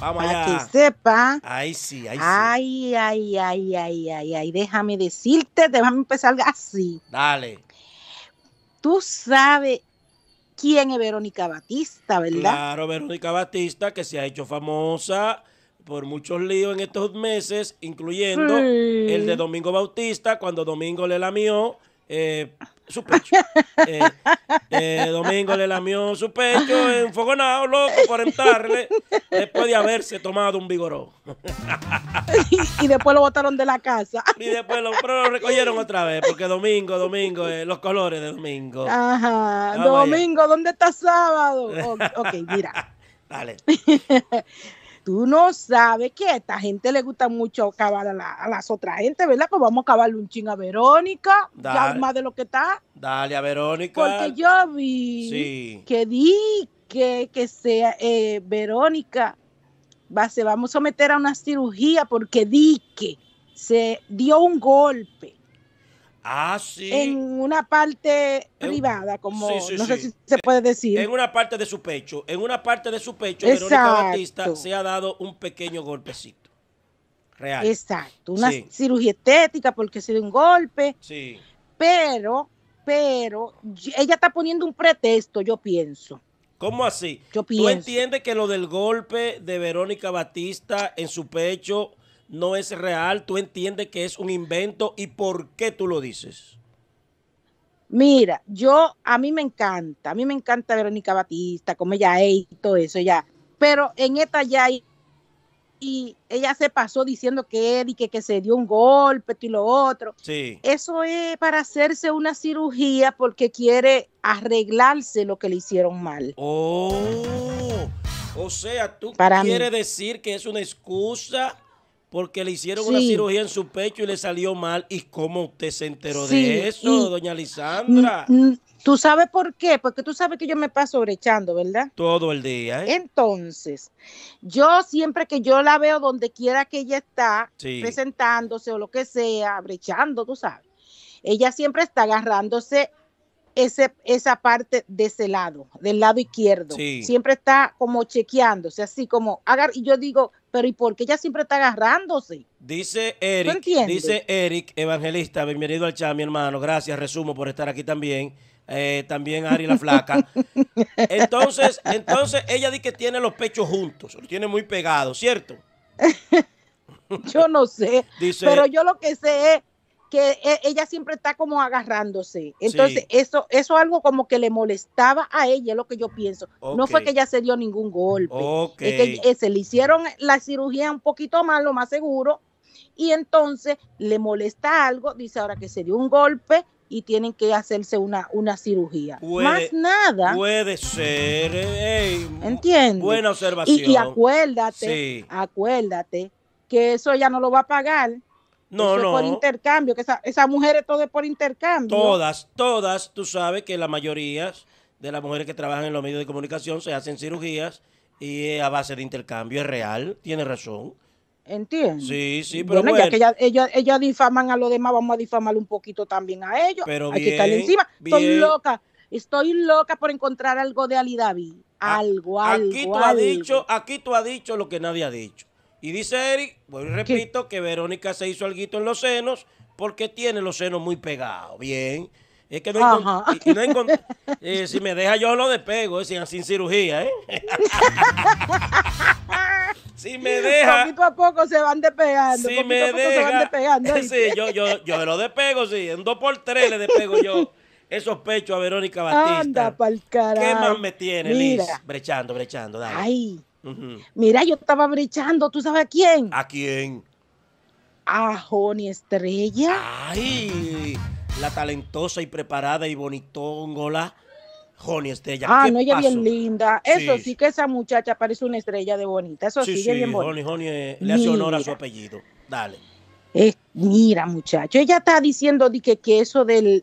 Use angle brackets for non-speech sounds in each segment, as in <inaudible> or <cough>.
para que sepa. Ay, sí, ay, Ay, ay, ay, ay, ay, Déjame decirte, déjame empezar así. Dale. Tú sabes quién es Verónica Batista, ¿verdad? Claro, Verónica Batista, que se ha hecho famosa por muchos líos en estos meses, incluyendo el de Domingo Bautista, cuando Domingo le lamió eh, su pecho. <laughs> Eh, eh, Domingo le lamió su pecho enfogonado, loco, por entrarle, después de haberse tomado un vigoró. <laughs> y, después lo botaron de la casa. <laughs> y después lo, recogieron otra vez, porque Domingo, Domingo, eh, los colores de Domingo. Ajá, ah, Domingo, ¿dónde está sábado? Oh, ok, mira. Dale tú no sabes que a esta gente le gusta mucho acabar a, las otras gente, ¿verdad? Pues vamos a acabarle un ching a Verónica, ya más de lo que está. Dale a Verónica. Porque yo vi que di que, sea eh, Verónica, se vamos a someter a una cirugía porque di que se dio un golpe Ah, En una parte privada, como no sé si se puede decir. En una parte de su pecho, en una parte de su pecho, Verónica Batista se ha dado un pequeño golpecito. Real. Exacto, una cirugía estética porque se dio un golpe. Sí. Pero, pero, ella está poniendo un pretexto, yo pienso. ¿Cómo así? Yo pienso. ¿Tú entiendes que lo del golpe de Verónica Batista en su pecho no es real? ¿Tú entiendes que es un invento y por qué tú lo dices? Mira, yo, a mí me encanta, a mí me encanta Verónica Batista, como ella es y todo eso, ya. Pero en esta ya y ella se pasó diciendo que Eddie, que, que se dio un golpe, y lo otro. Sí. Eso es para hacerse una cirugía porque quiere arreglarse lo que le hicieron mal. Oh, o sea, tú quieres decir que es una excusa porque le hicieron una cirugía en su pecho y le salió mal. ¿Y cómo usted se enteró de eso, doña Lisandra? ¿Tú sabes por qué? Porque tú sabes que yo me paso brechando, ¿verdad? Todo el día. ¿eh? Entonces, yo siempre que yo la veo donde quiera que ella está, presentándose o lo que sea, brechando, tú sabes, ella siempre está agarrándose ese, esa parte de ese lado, del lado izquierdo. Siempre está como chequeándose, así como, agar y yo digo, pero ¿y por qué ella siempre está agarrándose? Dice Eric, dice Eric, evangelista, bienvenido al chat, mi hermano. Gracias, resumo, por estar aquí también. Eh, también Ari la flaca. <laughs> Entonces, entonces ella dice que tiene los pechos juntos, los tiene muy pegados, ¿cierto? <laughs> yo no sé, pero yo lo que sé es que e, ella siempre está como agarrándose. Entonces, eso eso algo como que le molestaba a ella, es lo que yo pienso. No fue que ella se dio ningún golpe. Es que eh, se le hicieron la cirugía un poquito más, lo más seguro, y entonces le molesta algo, dice ahora que se dio un golpe y tienen que hacerse una, una cirugía. más nada. Puede ser. entiendo Buena observación. Y, acuérdate, acuérdate que eso ella no lo va a pagar no, no. Por intercambio, que esas esa mujeres todo por intercambio. Todas, todas. Tú sabes que la mayoría de las mujeres que trabajan en los medios de comunicación se hacen cirugías y a base de intercambio. Es real, tiene razón. Entiendo Sí, sí, pero que ellas, difaman a los demás, vamos a difamarle un poquito también a ellos. Pero Hay que encima. Estoy loca, estoy loca por encontrar algo de Ali David. Algo, algo. Aquí tú has dicho, aquí tú has dicho lo que nadie ha dicho. Y dice Eric, vuelvo y repito, que Verónica se hizo algo en los senos porque tiene los senos muy pegados. Bien. Es que no, <laughs> eh, si me deja yo lo despego, eh, sin, sin cirugía, ¿eh? <laughs> si me deja. Poquito a poco se van despegando. Si me deja. <laughs> yo, yo, yo lo despego, sí. En dos por tres le despego yo esos pechos a Verónica Batista. Anda pa'l carajo. ¿Qué más me tiene, Liz? Brechando, brechando, dale. Ay. Mira, yo estaba brechando, ¿tú sabes a quién? ¿A quién? A Joni Estrella. ¡Ay! La talentosa y preparada y bonitóngola. Joni Estrella. Ah, no, ella bien linda. Eso sí. que esa muchacha parece una estrella de bonita. Eso sí, sí, bien bonita. Joni eh, le hace honor a su apellido. Dale. Eh, mira, muchacho, ella está diciendo que, que eso del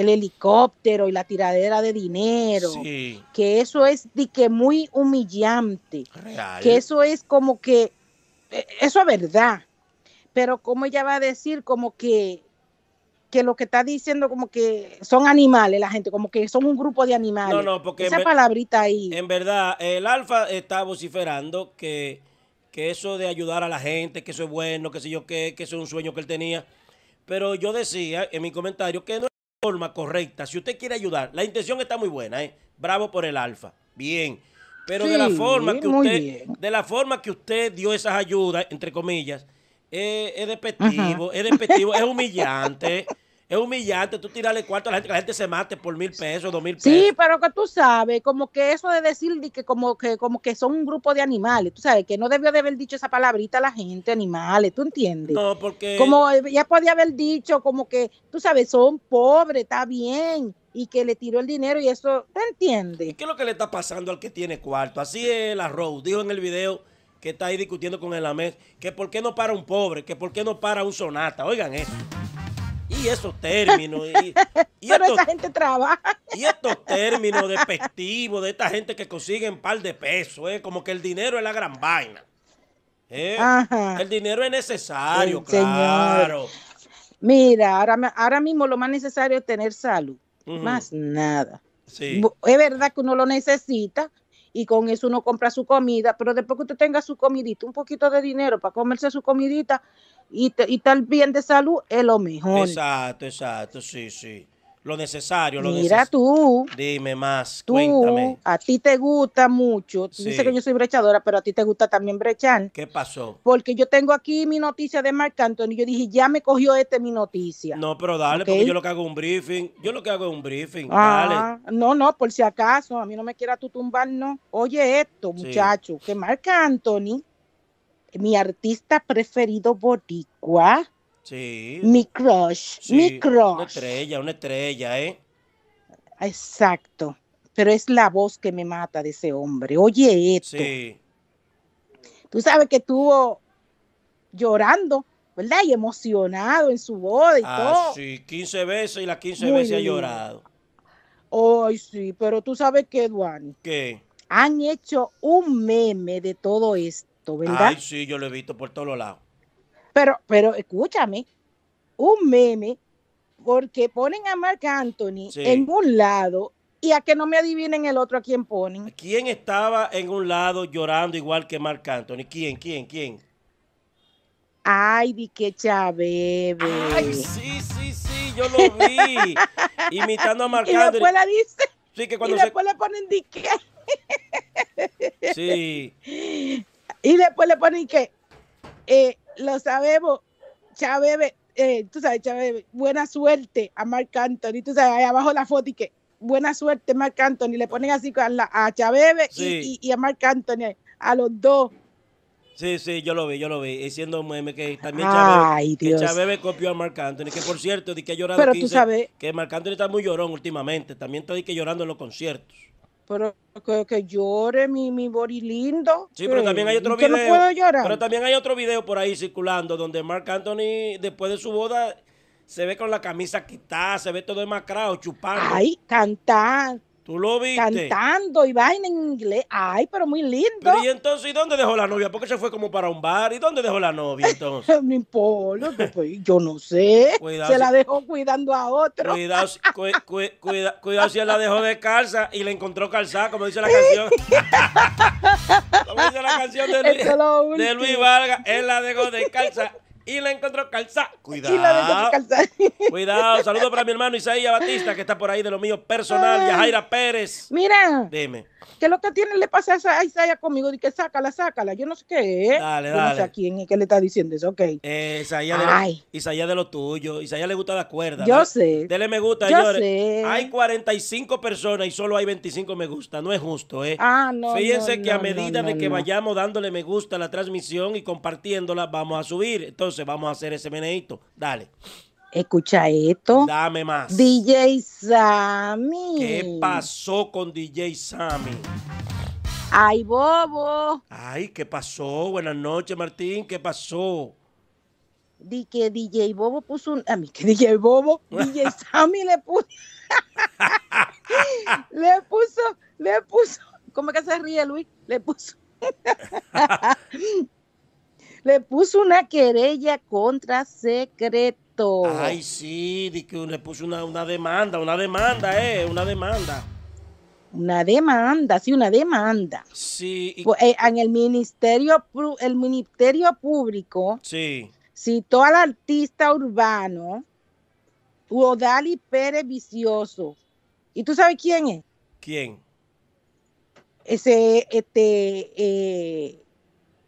el helicóptero y la tiradera de dinero, sí. que eso es que muy humillante, que eso es como que, e, eso es verdad, pero como ella va a decir como que, que lo que está diciendo como que son animales la gente, como que son un grupo de animales. No, no, porque esa palabrita ahí. En verdad, el alfa está vociferando que, que eso de ayudar a la gente, que eso es bueno, que sé yo qué, que eso es un sueño que él tenía. Pero yo decía en mi comentario que no forma correcta, si usted quiere ayudar, la intención está muy buena, ¿eh? Bravo por el alfa. Bien. Pero de la forma que usted, de la forma que usted dio esas ayudas, entre comillas, eh, es despectivo, es despectivo, es humillante es humillante tú tirarle cuarto a la gente, que la gente se mate por mil pesos, dos mil pesos. Sí, pero que tú sabes, como que eso de decir que como que como que son un grupo de animales, tú sabes, que no debió de haber dicho esa palabrita a la gente, animales, ¿tú entiendes? No, porque... Como ya podía haber dicho, como que, tú sabes, son pobres, está bien, y que le tiró el dinero y eso, ¿te entiendes? ¿Qué es lo que le está pasando al que tiene cuarto? Así es la Rose, dijo en el video que está ahí discutiendo con el AMES, que por qué no para un pobre, que por qué no para un sonata, oigan eso. Y esos términos. Y, <laughs> Pero estos, gente trabaja. Y estos términos despectivos de esta gente que consigue un par de pesos, eh, como que el dinero es la gran vaina. Eh. el dinero es necesario, claro. Mira, ahora, ahora mismo lo más necesario es tener salud, más nada. Es verdad que uno lo necesita, y con eso uno compra su comida, pero después que usted tenga su comidita, un poquito de dinero para comerse su comidita y, y estar bien de salud, es lo mejor. Exacto, exacto, sí, sí lo necesario. Lo Mira tú. Dime más, tú, A ti te gusta mucho. Tú que yo soy brechadora, pero a ti te gusta también brechar. ¿Qué pasó? Porque yo tengo aquí mi noticia de Marc Anthony. Yo dije, ya me cogió este mi noticia. No, pero dale, porque yo lo que hago es un briefing. Yo lo que hago es un briefing. Ah, dale. No, no, por si acaso. A mí no me quiera tú tumbar, no. Oye esto, muchacho, que Marc Anthony, mi artista preferido boricua, Sí. Mi crush, Una estrella, una estrella, ¿eh? Exacto. Pero es la voz que me mata de ese hombre. Oye esto. Sí. Tú sabes que estuvo llorando, ¿verdad? Y emocionado en su boda y ah, todo. Sí, 15 veces y las 15 veces ha llorado. Ay, sí, pero tú sabes que, Eduani ¿Qué? Han hecho un meme de todo esto, ¿verdad? Ay, sí, yo lo he visto por todos lados. Pero, pero escúchame, un meme, porque ponen a Marc Anthony en un lado y a que no me adivinen el otro a quién ponen. ¿Quién estaba en un lado llorando igual que Marc Anthony? ¿Quién, quién, quién? Ay, di que chabebe. Ay, sí, sí, sí, yo lo vi. <laughs> imitando a Marc Anthony. Y después la dice. Sí, que cuando y después le ponen di que. sí. <laughs> Y después le ponen qué Eh, lo sabemos, Chabebe, eh, tú sabes, Chabebe, buena suerte a Marc Anthony, tú sabes, ahí abajo la foto y que buena suerte Marc Anthony, le ponen así a, Chabebe y, a Marc Anthony, a los dos. Sí, sí, yo lo vi, yo lo vi. diciendo meme que también Chabebe, copió a Marc Anthony, que por cierto, di que ha llorado. Que Marc Anthony está muy llorón últimamente. También está di que llorando en los conciertos. Pero que, que llore mi, mi lindo. Sí, pero también hay eh, otro video. Pero también hay otro video por ahí circulando donde Mark Anthony, después de su boda, se ve con la camisa quitada, se ve todo demacrado, chupando. Ay, cantando. ¿Tú lo viste? Cantando y vaina en inglés. Ay, pero muy lindo. Pero y entonces, ¿y dónde dejó la novia? Porque se fue como para un bar. ¿Y dónde dejó la novia entonces? <laughs> no importa, pues, yo no sé. se la dejó cuidando a otro. Cuidado, si él la dejó de calza y le encontró calzada, como dice la canción. <laughs> como dice la canción de Luis, de Luis Vargas, él la dejó de calza y la encontró calzada. Cuidado. Y la calzada. Cuidado. <laughs> Saludos para mi hermano Isaías Batista, que está por ahí de lo mío personal, y Jaira Pérez. Mira. Dime que lo que tiene le pasa a Isaiah conmigo, y que sácala, sácala, yo no sé qué, ¿eh? dale, dale. no sé a quién le está diciendo eso, ok. Eh, Isaiah, de, lo tuyo, Isaiah le gusta la cuerda. Yo sé. Dele me gusta, yo Sé. Hay 45 personas y solo hay 25 me gusta, no es justo, ¿eh? Ah, no. Fíjense que a medida de que vayamos dándole me gusta a la transmisión y compartiéndola, vamos a subir, entonces vamos a hacer ese meneito, dale. Escucha esto. Dame más. DJ Sammy. ¿Qué pasó con DJ Sammy? Ay, bobo. Ay, ¿qué pasó? Buenas noches, Martín. ¿Qué pasó? Di que DJ Bobo puso un. A mí, que DJ Bobo. DJ <laughs> Sammy le puso. <laughs> le puso. Le puso. ¿Cómo que se ríe, Luis? Le puso. <laughs> le puso una querella contra secreto. Ay, sí, que le puso una, demanda, una demanda, eh, una demanda. Una demanda, sí, una demanda. Sí. Pues, eh, en el ministerio, el ministerio público sí. citó al artista urbano Uodali Pérez Vicioso. ¿Y tú sabes quién es? ¿Quién? Ese, este, eh,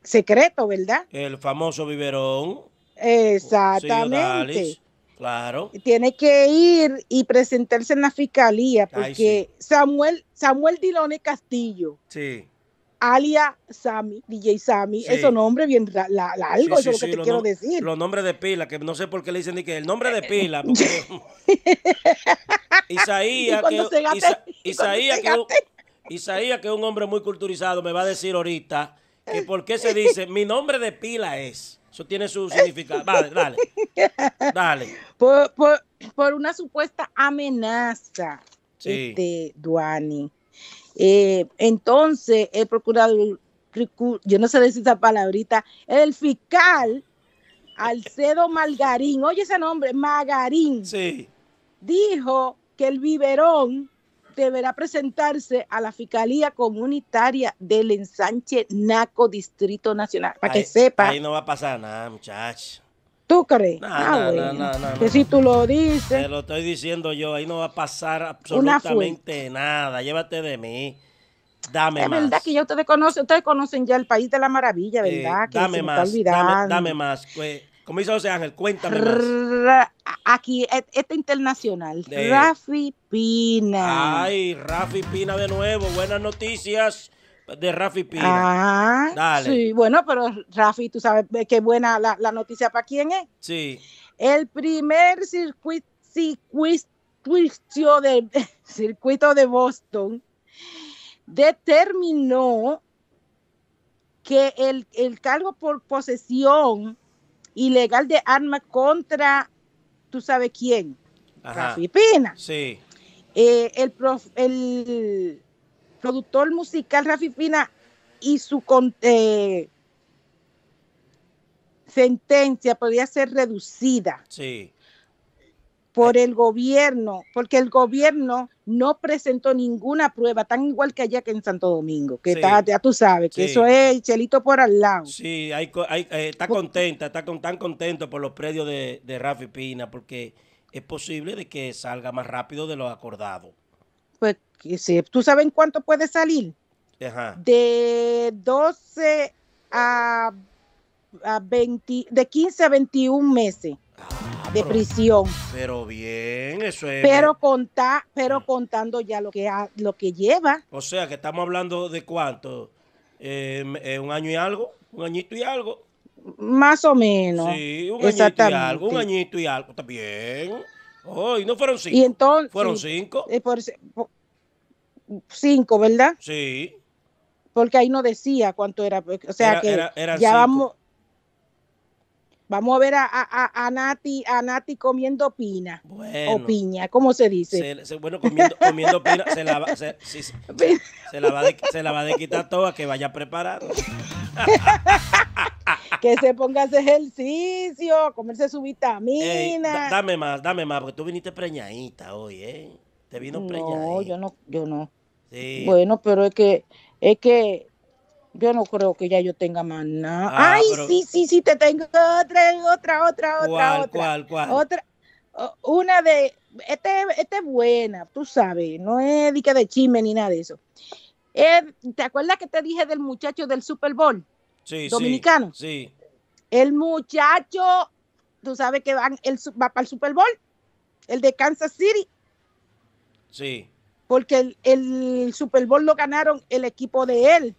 secreto, ¿verdad? El famoso Viverón. Exactamente. claro. Tiene que ir y presentarse en la fiscalía porque Samuel Samuel Dilone Castillo. Sí. Alia Sami, DJ Sami, esos nombres bien la, la, es lo que te quiero decir. Los nombres de pila, que no sé por qué le dicen ni que el nombre de pila. Porque... <laughs> <laughs> Isaías, que, Isaías, que Isaías, que es un hombre muy culturizado, me va a decir ahorita que <laughs> por qué se dice mi nombre de pila es. Eso tiene su <laughs> significado. Vale, dale. Dale. Por, una supuesta amenaza de este, Duani. Eh, entonces, el procurador, yo no sé decir esa palabrita, el fiscal Alcedo Malgarín. oye ese nombre, Margarín, sí. dijo que el biberón deberá presentarse a la Fiscalía Comunitaria del Ensanche Naco Distrito Nacional. Para que sepa. Ahí no va a pasar nada, muchachos. ¿Tú crees? No, ah, no, no, que si tú lo dices. Te lo estoy diciendo yo, ahí no va a pasar absolutamente nada. Llévate de mí. Dame más. Es verdad que ya ustedes conocen, ustedes conocen ya el país de la maravilla, eh, ¿verdad? dame, más, dame, dame, más. Como dice José Ángel, cuéntame Aquí, e, este internacional. Rafi Pina. Ay, Rafi Pina de nuevo. Buenas noticias de Rafi Pina. Ah, Dale. Sí, bueno, pero Rafi, tú sabes qué buena la, noticia para quién es. Sí. El primer circuito, de, <laughs> circuito de Boston determinó que el, el cargo por posesión ilegal de armas contra, tú sabes quién, Rafi Pina. Sí. Eh, el, productor musical Rafi Pina y su eh, sentencia podría ser reducida. Sí por el gobierno, porque el gobierno no presentó ninguna prueba, tan igual que allá que en Santo Domingo, que ya tú sabes, que eso es chelito por al lado. Sí, eh, está contenta, está tan contento por los predios de, de Rafi Pina, porque es posible de que salga más rápido de lo acordado. Pues, ¿tú sabes cuánto puede salir? De 12 a, a 20, de 15 a 21 meses de prisión. Pero bien, eso es. Pero contá, pero ah. contando ya lo que lo que lleva. O sea, que estamos hablando de cuánto, em, eh, un año y algo, un añito y algo. Más o menos. Sí, un añito y algo, un añito y algo, está bien. y no fueron cinco. entonces, fueron cinco. Eh, cinco, ¿verdad? Sí. Porque ahí no decía cuánto era, o sea que ya vamos. Vamos a ver a, a, a, Nati, a Nati comiendo pina. Bueno, o piña, ¿cómo se dice? bueno, comiendo, comiendo pina, se la, va, se, <laughs> la va de, quitar toda, que vaya preparado. <laughs> que se ponga a hacer ejercicio, comerse su vitamina. dame más, dame más, porque tú viniste preñadita hoy, ¿eh? Te vino preñadita. No, yo no, yo no. Sí. Bueno, pero es que, es que yo no creo que ya yo tenga más nada. Ah, Ay, sí, sí, sí, te tengo otra, otra, otra, otra, otra. ¿Cuál, cuál? una de, este, este es buena, tú sabes, no es de, de chisme ni nada de eso. ¿Te acuerdas que te dije del muchacho del Super Bowl? Sí, sí. Dominicano. Sí. El muchacho, tú sabes que van, el, va para el Super Bowl, el de Kansas City. Sí. Porque el, el Super Bowl lo ganaron el equipo de él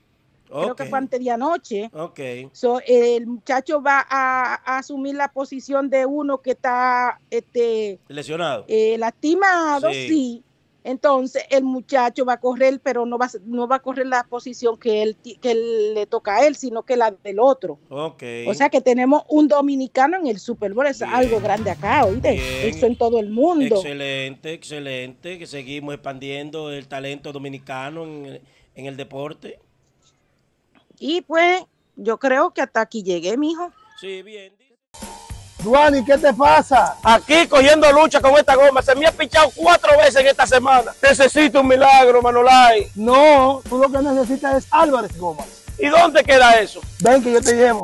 Creo que fue antes de anoche. Ok. el muchacho va a, asumir la posición de uno que está este, lesionado. Eh, lastimado, sí. Entonces el muchacho va a correr, pero no va, no va a correr la posición que él, que le toca a él, sino que la del otro. O sea que tenemos un dominicano en el Super Bowl, es algo grande acá, oíste, eso en todo el mundo. Excelente, excelente, que seguimos expandiendo el talento dominicano en, en el deporte. Y pues yo creo que hasta aquí llegué, mijo. Sí, bien. y ¿qué te pasa? Aquí cogiendo lucha con esta goma. Se me ha pichado cuatro veces en esta semana. Necesito un milagro, Manolay. No, tú lo que necesitas es Álvarez Gómez. ¿Y dónde queda eso? Ven que yo te llevo.